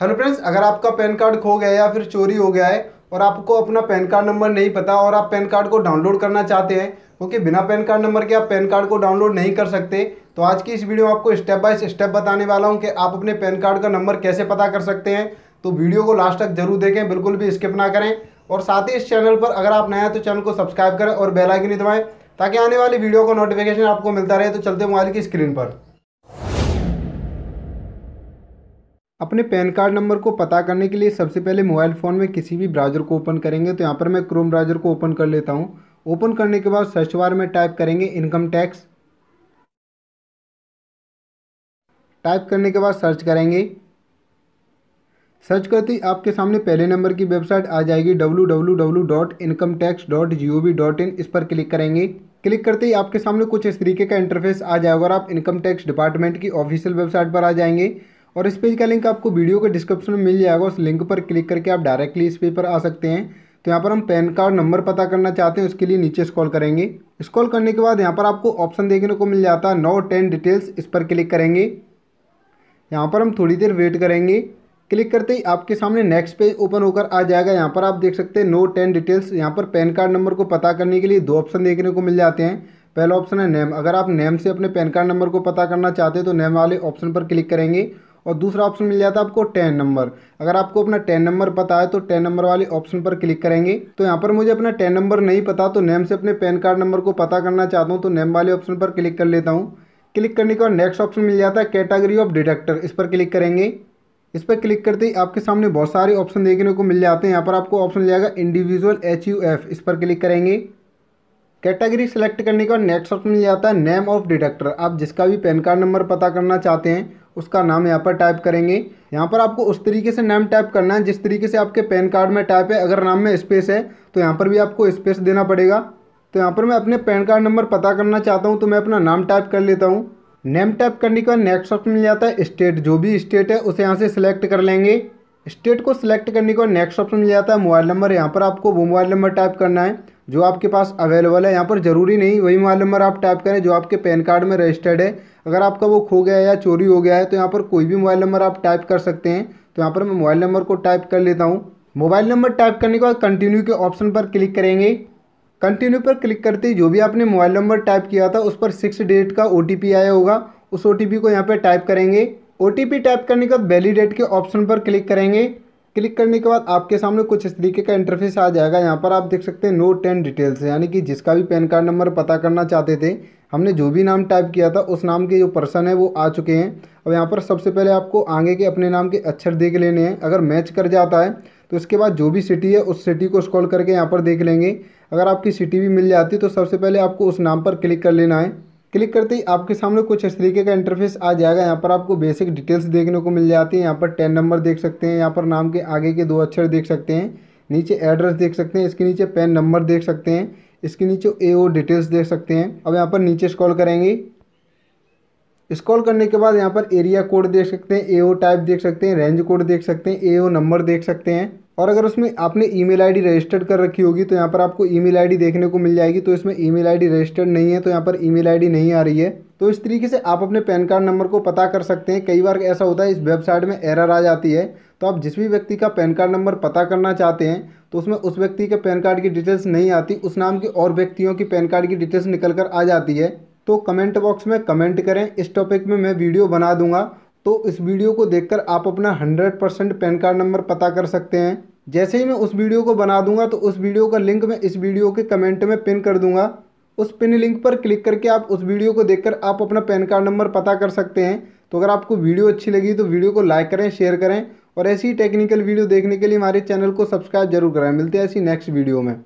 hello friends अगर आपका pan card खो गया या फिर चोरी हो गया है और आपको अपना पैन कार्ड नंबर नहीं पता और आप पैन कार्ड को डाउनलोड करना चाहते हैं क्योंकि बिना पैन कार्ड नंबर के आप पैन कार्ड को डाउनलोड नहीं कर सकते तो आज की इस वीडियो में आपको स्टेप बाय स्टेप बताने वाला हूं कि आप अपने पैन कार्ड का नंबर कैसे पता कर सकते हैं तो वीडियो को लास्ट तक जरूर देखें बिल्कुल भी स्किप ना करें और साथ ही इस चैनल पर अगर आप नए हैं तो चैनल को सब्सक्राइब करें और बेलाइकन दबाएँ ताकि आने वाली वीडियो का नोटिफिकेशन आपको मिलता रहे तो चलते मोबाइल की स्क्रीन पर अपने पैन कार्ड नंबर को पता करने के लिए सबसे पहले मोबाइल फ़ोन में किसी भी ब्राउज़र को ओपन करेंगे तो यहाँ पर मैं क्रोम ब्राउज़र को ओपन कर लेता हूँ ओपन करने के बाद सर्च बार में टाइप करेंगे इनकम टैक्स टाइप करने के बाद सर्च करेंगे सर्च करते ही आपके सामने पहले नंबर की वेबसाइट आ जाएगी डब्ल्यू इस पर क्लिक करेंगे क्लिक करते ही आपके सामने कुछ इस तरीके का इंटरफेस आ जाएगा और आप इनकम टैक्स डिपार्टमेंट की ऑफिशियल वेबसाइट पर आ जाएंगे और इस पेज का लिंक आपको वीडियो के डिस्क्रिप्शन में मिल जाएगा उस लिंक पर क्लिक करके आप डायरेक्टली इस पेज पर आ सकते हैं तो यहाँ पर हम पैन कार्ड नंबर पता करना चाहते हैं उसके लिए नीचे स्क्रॉल करेंगे स्क्रॉल करने के बाद यहाँ पर आपको ऑप्शन देखने को मिल जाता है नौ टेन डिटेल्स इस पर क्लिक करेंगे यहाँ पर हम थोड़ी देर वेट करेंगे क्लिक करते ही आपके सामने नेक्स्ट पेज ओपन होकर आ जाएगा यहाँ पर आप देख सकते हैं नो टेन डिटेल्स यहाँ पर पैन कार्ड नंबर को पता करने के लिए दो ऑप्शन देखने को मिल जाते हैं पहला ऑप्शन है नेम अगर आप नेम से अपने पैन कार्ड नंबर को पता करना चाहते हैं तो नेम वाले ऑप्शन पर क्लिक करेंगे और दूसरा ऑप्शन मिल जाता है आपको टेन नंबर अगर आपको अपना टेन नंबर पता है तो टेन नंबर वाले ऑप्शन पर क्लिक करेंगे तो यहाँ पर मुझे अपना टेन नंबर नहीं पता तो नेम से अपने पैन कार्ड नंबर को पता करना चाहता हूँ तो नेम वाले ऑप्शन पर क्लिक कर लेता हूँ क्लिक करने के बाद नेक्स्ट ऑप्शन मिल जाता है कैटेगरी ऑफ डिडक्टर इस पर क्लिक करेंगे इस पर क्लिक करते ही आपके सामने बहुत सारे ऑप्शन देखने को मिल जाते हैं यहाँ पर आपको ऑप्शन मिल जाएगा इंडिविजुअल एच यू एफ इस पर क्लिक करेंगे कैटेगरी सेलेक्ट करने के बाद नेक्स्ट ऑप्शन मिल जाता है नेम ऑफ डिटेक्टर आप जिसका भी पैन कार्ड नंबर पता करना चाहते हैं उसका नाम यहाँ पर टाइप करेंगे यहाँ पर आपको उस तरीके से नाम टाइप करना है जिस तरीके से आपके पैन कार्ड में टाइप है अगर नाम में स्पेस है तो यहाँ पर भी आपको स्पेस देना पड़ेगा तो यहाँ पर मैं अपने पैन कार्ड नंबर पता करना चाहता हूँ तो मैं अपना नाम टाइप कर लेता हूँ नेम टाइप करने के बाद नेक्स्ट ऑप्शन मिल जाता है स्टेट जो भी स्टेट है उसे यहाँ से सिलेक्ट कर लेंगे स्टेट को सिलेक्ट करने के बाद नेक्स्ट ऑप्शन मिल जाता है मोबाइल नंबर यहाँ पर आपको वो मोबाइल नंबर टाइप करना है जो आपके पास अवेलेबल है यहाँ पर ज़रूरी नहीं वही मोबाइल नंबर आप टाइप करें जो आपके पैन कार्ड में रजिस्टर्ड है अगर आपका वो खो गया है या चोरी हो गया है तो यहाँ पर कोई भी मोबाइल नंबर आप टाइप कर सकते हैं तो यहाँ पर मैं मोबाइल नंबर को टाइप कर लेता हूँ मोबाइल नंबर टाइप करने के बाद कंटिन्यू के ऑप्शन पर क्लिक करेंगे कंटिन्यू पर क्लिक करते ही जो भी आपने मोबाइल नंबर टाइप किया था उस पर सिक्स डिजिट का ओ आया होगा उस ओ को यहाँ पर टाइप करेंगे ओ टाइप करने के बाद वैलिडेट के ऑप्शन पर क्लिक करेंगे क्लिक करने के बाद आपके सामने कुछ इस तरीके का इंटरफेस आ जाएगा यहाँ पर आप देख सकते हैं नोट टेन डिटेल्स यानी कि जिसका भी पैन कार्ड नंबर पता करना चाहते थे हमने जो भी नाम टाइप किया था उस नाम के जो पर्सन है वो आ चुके हैं अब यहाँ पर सबसे पहले आपको आगे के अपने नाम के अक्षर देख लेने हैं अगर मैच कर जाता है तो इसके बाद जो भी सिटी है उस सिटी को स्कॉल करके यहाँ पर देख लेंगे अगर आपकी सिटी भी मिल जाती तो सबसे पहले आपको उस नाम पर क्लिक कर लेना है क्लिक करते ही आपके सामने कुछ इस तरीके का इंटरफेस आ जाएगा यहाँ पर आपको बेसिक डिटेल्स देखने को मिल जाती है यहाँ पर टेन नंबर देख सकते हैं यहाँ पर नाम के आगे के दो अक्षर देख सकते हैं नीचे एड्रेस देख सकते हैं इसके नीचे पेन नंबर देख सकते हैं इसके नीचे ए ओ डिटेल्स देख सकते हैं अब यहाँ पर नीचे स्कॉल करेंगे स्कॉल करने के बाद यहाँ पर एरिया कोड देख सकते हैं ए ओ टाइप देख सकते हैं रेंज कोड देख सकते हैं ए ओ नंबर देख सकते हैं और अगर उसमें आपने ईमेल आईडी रजिस्टर्ड कर रखी होगी तो यहाँ पर आपको ईमेल आईडी देखने को मिल जाएगी तो इसमें ईमेल आईडी रजिस्टर्ड नहीं है तो यहाँ पर ईमेल आईडी नहीं आ रही है तो इस तरीके से आप अपने पैन कार्ड नंबर को पता कर सकते हैं कई बार ऐसा होता है इस वेबसाइट में एरर आ जाती है तो आप जिस भी व्यक्ति का पैन कार्ड नंबर पता करना चाहते हैं तो उसमें उस व्यक्ति के पैन कार्ड की डिटेल्स नहीं आती उस नाम के और व्यक्तियों की पैन कार्ड की डिटेल्स निकल कर आ जाती है तो कमेंट बॉक्स में कमेंट करें इस टॉपिक में मैं वीडियो बना दूंगा तो इस वीडियो को देखकर आप अपना hundred percent PAN card number पता कर सकते हैं जैसे ही मैं उस वीडियो को बना दूंगा तो उस वीडियो का लिंक मैं इस वीडियो के कमेंट में पिन कर दूंगा उस पिन लिंक पर क्लिक करके आप उस वीडियो को देखकर आप अपना पैन कार्ड नंबर पता कर सकते हैं तो अगर आपको वीडियो अच्छी लगी तो वीडियो को लाइक करें शेयर करें और ऐसी टेक्निकल वीडियो देखने के लिए हमारे चैनल को सब्सक्राइब जरूर करें मिलते हैं ऐसी नेक्स्ट वीडियो में